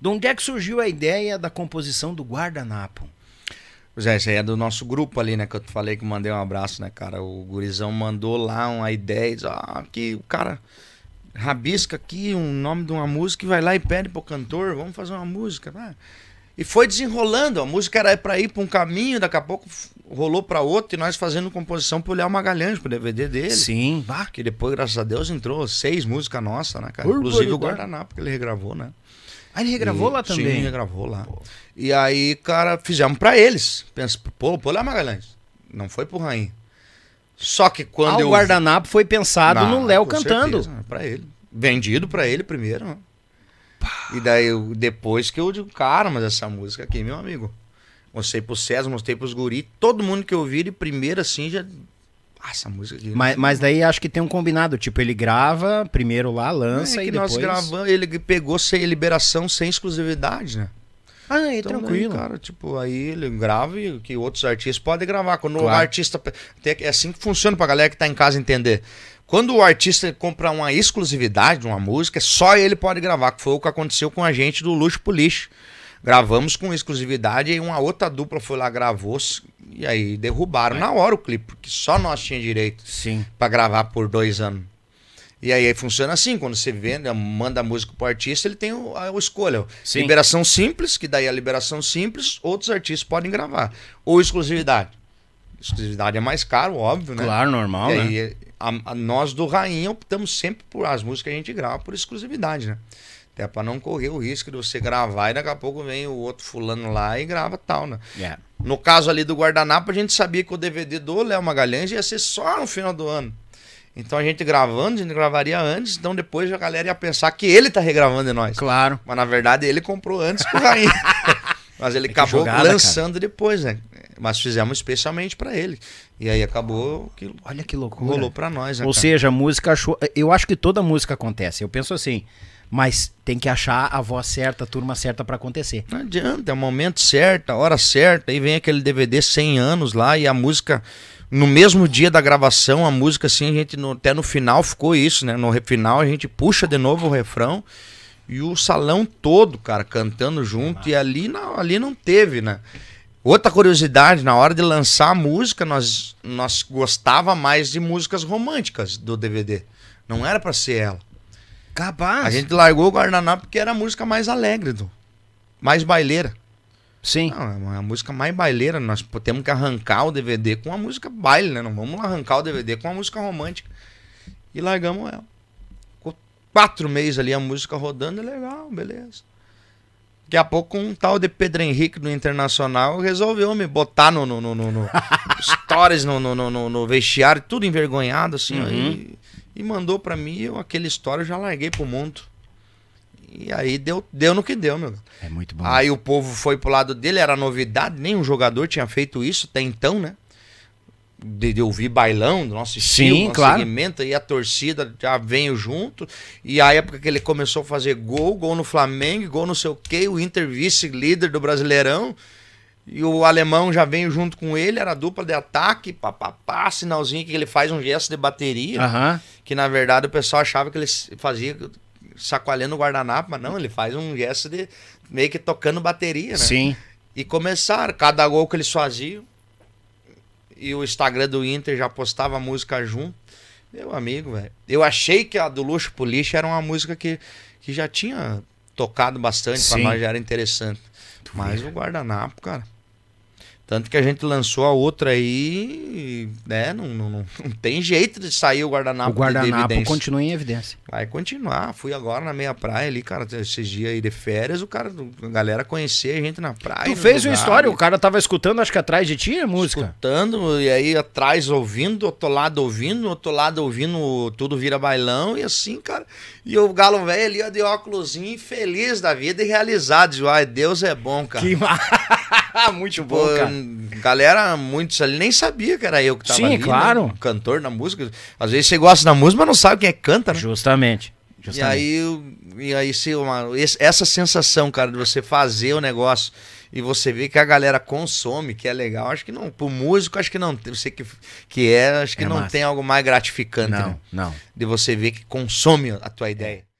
De onde é que surgiu a ideia da composição do guardanapo? Pois é, isso aí é do nosso grupo ali, né? Que eu te falei que mandei um abraço, né, cara? O gurizão mandou lá uma ideia, diz, ah, que o cara rabisca aqui um nome de uma música e vai lá e pede pro cantor, vamos fazer uma música. Ah, e foi desenrolando. A música era para ir para um caminho, daqui a pouco rolou para outro e nós fazendo composição pro Léo Magalhães, pro DVD dele. Sim. Ah, que depois, graças a Deus, entrou seis músicas nossas, né, cara? Por Inclusive por o Guardanapo, que ele regravou, né? Ah, ele regravou e, lá também? Sim, ele regravou lá. E aí, cara, fizemos para eles. Pensa, pô, pô, Léo Magalhães. Não foi pro Rainha. Só que quando ah, eu... o Guardanapo foi pensado Não, no Léo cantando. para pra ele. Vendido para ele primeiro, né? E daí, eu, depois que eu digo, cara, mas essa música aqui, meu amigo. Mostrei pro César, mostrei pros guri, todo mundo que ouvir, primeiro assim já. Ah, essa música aqui. Mas, mas daí acho que tem um combinado, tipo, ele grava primeiro lá, é lança é e depois... nós gravamos, ele pegou sem liberação, sem exclusividade, né? Ah, é então, tranquilo. Aí, cara, tipo, aí ele grava e que outros artistas podem gravar. Quando claro. o artista. É assim que funciona pra galera que tá em casa entender. Quando o artista compra uma exclusividade de uma música, é só ele pode gravar, que foi o que aconteceu com a gente do Luxo pro Lixo. Gravamos com exclusividade e uma outra dupla foi lá, gravou e aí derrubaram é. na hora o clipe, porque só nós tinha direito Sim. para gravar por dois anos. E aí, aí, funciona assim, quando você vende, né, manda a música pro artista, ele tem o, a, a escolha. Sim. Liberação simples, que daí a liberação simples, outros artistas podem gravar. Ou exclusividade. Exclusividade é mais caro, óbvio, né? Claro, normal, e né? a, a, nós do Rainha optamos sempre por as músicas que a gente grava por exclusividade, né? Até para não correr o risco de você gravar e daqui a pouco vem o outro fulano lá e grava tal, né? Yeah. É. No caso ali do Guardanapo, a gente sabia que o DVD do Léo Magalhães ia ser só no final do ano. Então a gente gravando, a gente gravaria antes, então depois a galera ia pensar que ele tá regravando em nós. Claro. Mas na verdade ele comprou antes o Rainha. Mas ele é acabou jogada, lançando cara. depois, né? Mas fizemos especialmente para ele. E aí acabou que. Olha que loucura. Rolou pra nós, né, Ou cara? seja, a música achou. Eu acho que toda música acontece. Eu penso assim. Mas tem que achar a voz certa, a turma certa para acontecer. Não adianta, é o momento certo, a hora certa. Aí vem aquele DVD 100 anos lá e a música no mesmo dia da gravação, a música, assim, a gente no, até no final ficou isso, né? No final a gente puxa de novo o refrão e o salão todo, cara, cantando junto. E ali não, ali não teve, né? Outra curiosidade, na hora de lançar a música, nós, nós gostava mais de músicas românticas do DVD. Não era para ser ela. Capaz. A gente largou o Guaraná porque era a música mais alegre, do, mais baileira. Sim. Não, é, é a música mais baileira. Nós temos que arrancar o DVD com uma música baile, né? Não vamos arrancar o DVD com uma música romântica. E largamos ela. Ficou quatro meses ali a música rodando, é legal, beleza. Daqui a pouco um tal de Pedro Henrique do Internacional resolveu me botar no, no, no, no, no stories, no, no, no, no, vestiário, tudo envergonhado, assim, uhum. e mandou para mim, eu aquele story eu já larguei pro mundo. E aí deu, deu no que deu, meu. É muito bom. Aí o povo foi pro lado dele, era novidade, nenhum jogador tinha feito isso até então, né? De, de ouvir bailão do nosso estilo, Sim, claro. segmento, e a torcida já veio junto. E a época que ele começou a fazer gol, gol no Flamengo, gol no sei o quê, o Inter vice-líder do Brasileirão. E o alemão já veio junto com ele, era dupla de ataque, papapá, sinalzinho que ele faz um gesto de bateria. Uhum. Que na verdade o pessoal achava que ele fazia chacoalhando o guardanapo, mas não, ele faz um gesto de meio que tocando bateria, né? Sim. E começaram, cada gol que eles faziam. E o Instagram do Inter já postava a música junto. Meu amigo, velho. Eu achei que a do Luxo pro Lixo era uma música que, que já tinha tocado bastante, Sim. pra nós já era interessante. Tu mas vê. o guardanapo, cara. Tanto que a gente lançou a outra aí, né? Não, não, não, não tem jeito de sair o guardanapo. O guardanapo de continua em evidência. Vai continuar. Fui agora na meia praia ali, cara, esses dias aí de férias, o cara, a galera conhecia a gente na praia. Tu fez uma história, o cara tava escutando, acho que atrás de ti a música. Escutando, e aí atrás ouvindo, outro lado ouvindo, outro lado ouvindo, tudo vira bailão, e assim, cara. E o galo velho ali, ó, de óculosinho, feliz da vida e realizado. Ai, Deus é bom, cara. Que maravilha. Ah, muito tipo, bom, hum, Galera, muitos ali nem sabia que era eu que tava Sim, ali, né? claro. Né? Cantor na música. Às vezes você gosta da música, mas não sabe quem é que canta, né? Justamente. Justamente. E aí, e aí se uma, essa sensação, cara, de você fazer o negócio e você vê que a galera consome, que é legal, acho que não. Pro músico, acho que não. Você que, que é, acho que é não massa. tem algo mais gratificante. Não, né? não. De você ver que consome a tua ideia.